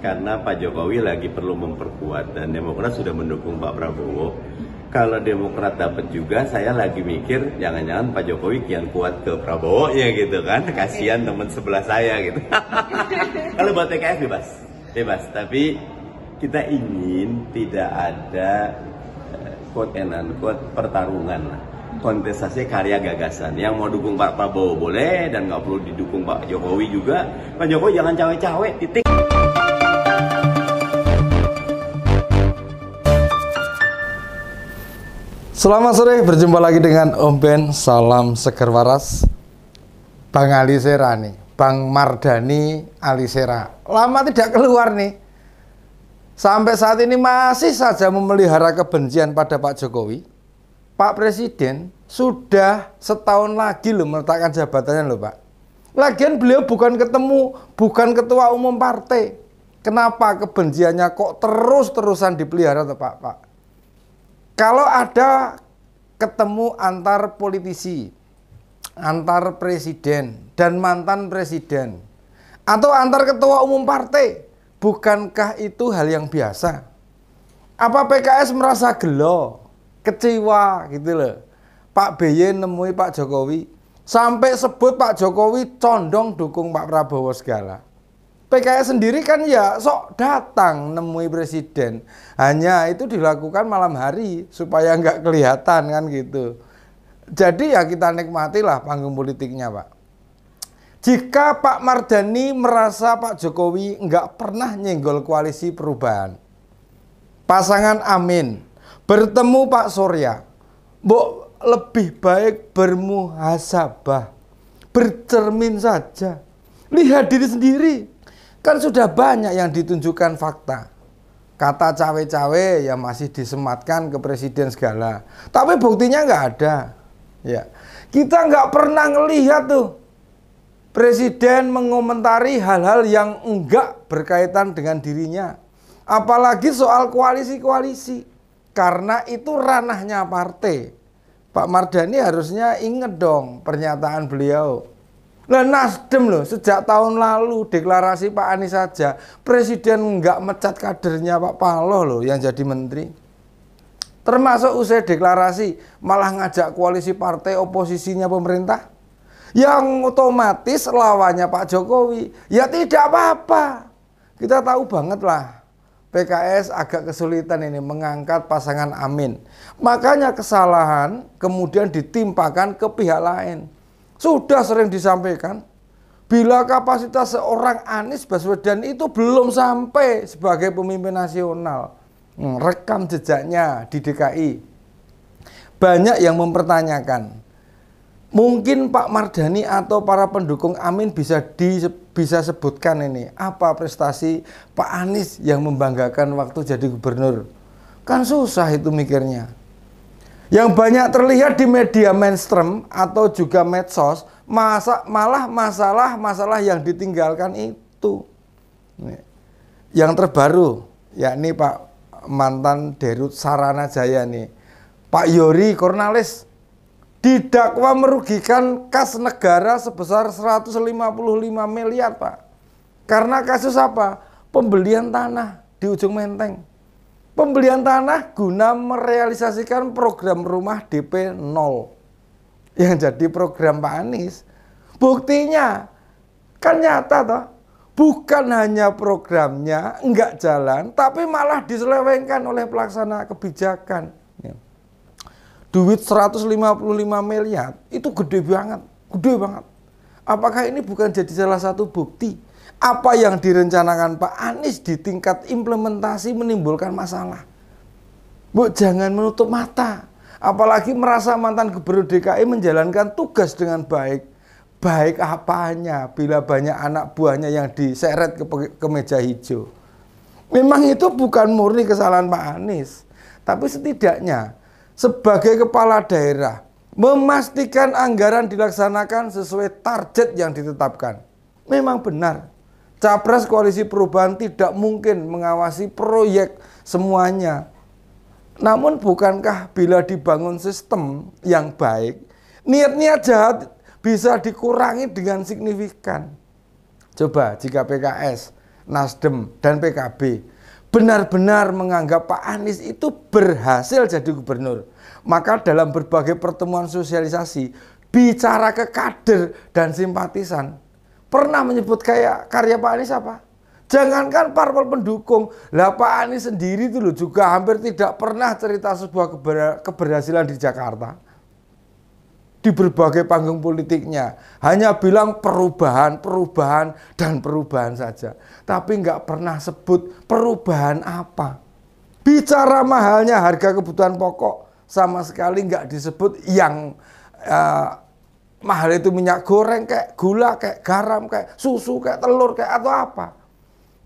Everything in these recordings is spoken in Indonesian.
Karena Pak Jokowi lagi perlu memperkuat dan Demokrat sudah mendukung Pak Prabowo. Kalau Demokrat dapat juga, saya lagi mikir jangan-jangan Pak Jokowi kian kuat ke Prabowo ya gitu kan. Kasihan teman sebelah saya gitu. Kalau buat TKF bebas, bebas. Tapi kita ingin tidak ada eh, quote and unquote pertarungan kontestasi karya gagasan yang mau dukung Pak Prabowo boleh dan nggak perlu didukung Pak Jokowi juga Pak Jokowi jangan cawe-cawe titik Selamat sore, berjumpa lagi dengan Om Ben. Salam seger waras. Bang Ali Sera nih, Bang Mardani Ali Sera. Lama tidak keluar nih. Sampai saat ini masih saja memelihara kebencian pada Pak Jokowi. Pak Presiden sudah setahun lagi loh meletakkan jabatannya loh Pak. Lagian beliau bukan ketemu, bukan ketua umum partai. Kenapa kebenciannya kok terus-terusan dipelihara Pak Pak? Kalau ada ketemu antar politisi, antar presiden dan mantan presiden, atau antar ketua umum partai, bukankah itu hal yang biasa? Apa PKS merasa gelo, kecewa gitu loh? Pak BY nemui Pak Jokowi, sampai sebut Pak Jokowi condong dukung Pak Prabowo segala. PKS sendiri kan ya sok datang nemui presiden. Hanya itu dilakukan malam hari supaya nggak kelihatan kan gitu. Jadi ya kita nikmatilah panggung politiknya Pak. Jika Pak Mardani merasa Pak Jokowi nggak pernah nyenggol koalisi perubahan. Pasangan Amin bertemu Pak Surya. Mbok lebih baik bermuhasabah. Bercermin saja. Lihat diri sendiri Kan sudah banyak yang ditunjukkan fakta. Kata cawe-cawe ya masih disematkan ke presiden segala. Tapi buktinya nggak ada. Ya, kita nggak pernah ngelihat tuh presiden mengomentari hal-hal yang enggak berkaitan dengan dirinya. Apalagi soal koalisi-koalisi. Karena itu ranahnya partai. Pak Mardhani harusnya inget dong pernyataan beliau lah Nasdem loh, sejak tahun lalu deklarasi Pak Anies saja, Presiden nggak mecat kadernya Pak Paloh loh yang jadi menteri. Termasuk usai deklarasi, malah ngajak koalisi partai oposisinya pemerintah. Yang otomatis lawannya Pak Jokowi. Ya tidak apa-apa. Kita tahu banget lah PKS agak kesulitan ini mengangkat pasangan Amin. Makanya kesalahan kemudian ditimpakan ke pihak lain. Sudah sering disampaikan, bila kapasitas seorang Anies Baswedan itu belum sampai sebagai pemimpin nasional, hmm, rekam jejaknya di DKI. Banyak yang mempertanyakan, mungkin Pak Mardhani atau para pendukung Amin bisa di, bisa sebutkan ini apa prestasi Pak Anies yang membanggakan waktu jadi gubernur. Kan susah itu mikirnya yang banyak terlihat di media mainstream atau juga medsos masa, malah masalah-masalah yang ditinggalkan itu yang terbaru yakni Pak mantan Derut Sarana Jaya nih Pak Yori Cornelis didakwa merugikan kas negara sebesar 155 miliar Pak karena kasus apa pembelian tanah di ujung menteng Pembelian tanah guna merealisasikan program rumah DP 0 yang jadi program Pak Anies. Buktinya kan nyata toh, bukan hanya programnya enggak jalan, tapi malah diselewengkan oleh pelaksana kebijakan. Duit 155 miliar itu gede banget, gede banget. Apakah ini bukan jadi salah satu bukti apa yang direncanakan Pak Anies di tingkat implementasi menimbulkan masalah. Bu, jangan menutup mata. Apalagi merasa mantan gubernur DKI menjalankan tugas dengan baik. Baik apanya bila banyak anak buahnya yang diseret ke, ke meja hijau. Memang itu bukan murni kesalahan Pak Anies. Tapi setidaknya sebagai kepala daerah memastikan anggaran dilaksanakan sesuai target yang ditetapkan. Memang benar Capres koalisi perubahan tidak mungkin mengawasi proyek semuanya. Namun bukankah bila dibangun sistem yang baik, niat-niat jahat bisa dikurangi dengan signifikan? Coba jika PKS, Nasdem, dan PKB benar-benar menganggap Pak Anies itu berhasil jadi gubernur, maka dalam berbagai pertemuan sosialisasi, bicara ke kader dan simpatisan, pernah menyebut kayak karya Pak Anies apa? Jangankan parpol pendukung, lah Pak Anies sendiri itu loh juga hampir tidak pernah cerita sebuah keber keberhasilan di Jakarta. Di berbagai panggung politiknya. Hanya bilang perubahan, perubahan, dan perubahan saja. Tapi nggak pernah sebut perubahan apa. Bicara mahalnya harga kebutuhan pokok, sama sekali nggak disebut yang uh, mahal itu minyak goreng kayak gula kayak garam kayak susu kayak telur kayak atau apa.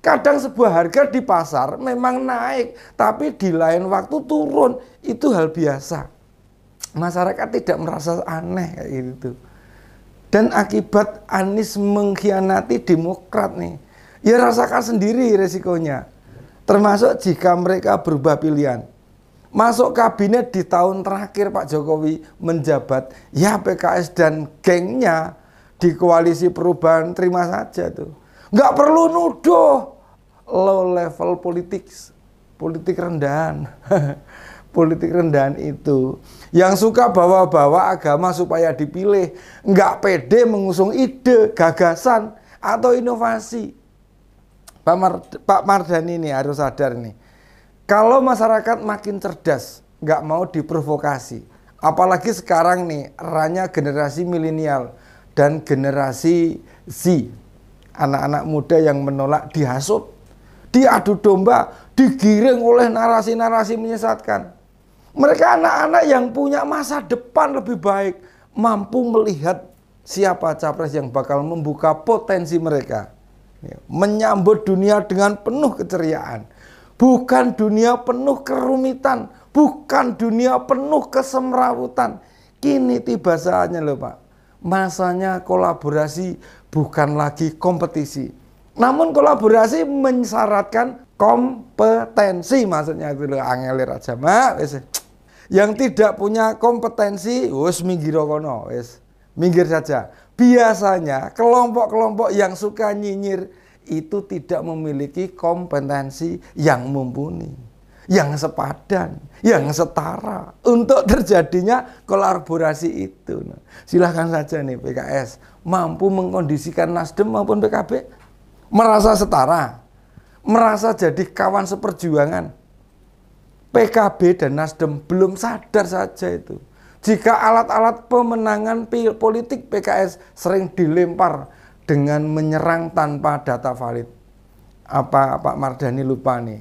Kadang sebuah harga di pasar memang naik, tapi di lain waktu turun. Itu hal biasa. Masyarakat tidak merasa aneh kayak gitu. Dan akibat Anies mengkhianati Demokrat nih. Ya rasakan sendiri resikonya. Termasuk jika mereka berubah pilihan masuk kabinet di tahun terakhir Pak Jokowi menjabat, ya PKS dan gengnya di koalisi perubahan terima saja tuh. Nggak perlu nuduh low level politics, politik rendahan. politik rendahan itu yang suka bawa-bawa agama supaya dipilih, nggak pede mengusung ide, gagasan atau inovasi. Pak, Mar Pak Mardhani ini harus sadar nih kalau masyarakat makin cerdas, nggak mau diprovokasi. Apalagi sekarang nih, eranya generasi milenial dan generasi Z. Anak-anak muda yang menolak dihasut, diadu domba, digiring oleh narasi-narasi menyesatkan. Mereka anak-anak yang punya masa depan lebih baik, mampu melihat siapa capres yang bakal membuka potensi mereka. Menyambut dunia dengan penuh keceriaan Bukan dunia penuh kerumitan, bukan dunia penuh kesemrawutan. Kini tiba saatnya loh Pak, masanya kolaborasi bukan lagi kompetisi. Namun kolaborasi mensyaratkan kompetensi maksudnya itu loh angelir aja mak yang tidak punya kompetensi wis minggir kono wis minggir saja biasanya kelompok-kelompok yang suka nyinyir itu tidak memiliki kompetensi yang mumpuni, yang sepadan, yang setara untuk terjadinya kolaborasi itu. Nah, silahkan saja nih PKS mampu mengkondisikan Nasdem maupun PKB merasa setara, merasa jadi kawan seperjuangan. PKB dan Nasdem belum sadar saja itu. Jika alat-alat pemenangan politik PKS sering dilempar dengan menyerang tanpa data valid. Apa Pak Mardhani lupa nih?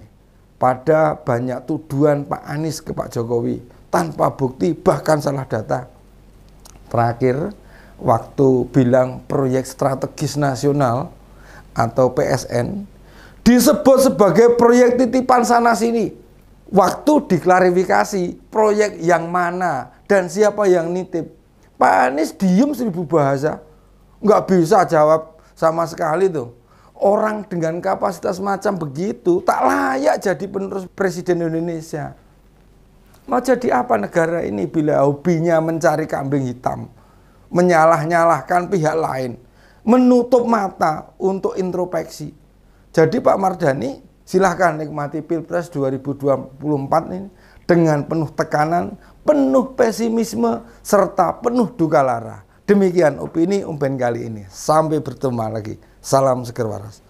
Pada banyak tuduhan Pak Anies ke Pak Jokowi tanpa bukti bahkan salah data. Terakhir waktu bilang proyek strategis nasional atau PSN disebut sebagai proyek titipan sana sini. Waktu diklarifikasi proyek yang mana dan siapa yang nitip. Pak Anies diem seribu bahasa Nggak bisa jawab sama sekali tuh. Orang dengan kapasitas macam begitu tak layak jadi penerus presiden Indonesia. Mau jadi apa negara ini bila hobinya mencari kambing hitam, menyalah-nyalahkan pihak lain, menutup mata untuk introspeksi. Jadi Pak Mardhani silahkan nikmati Pilpres 2024 ini dengan penuh tekanan, penuh pesimisme, serta penuh duka lara. Demikian opini umpen kali ini. Sampai bertemu lagi. Salam seger waras.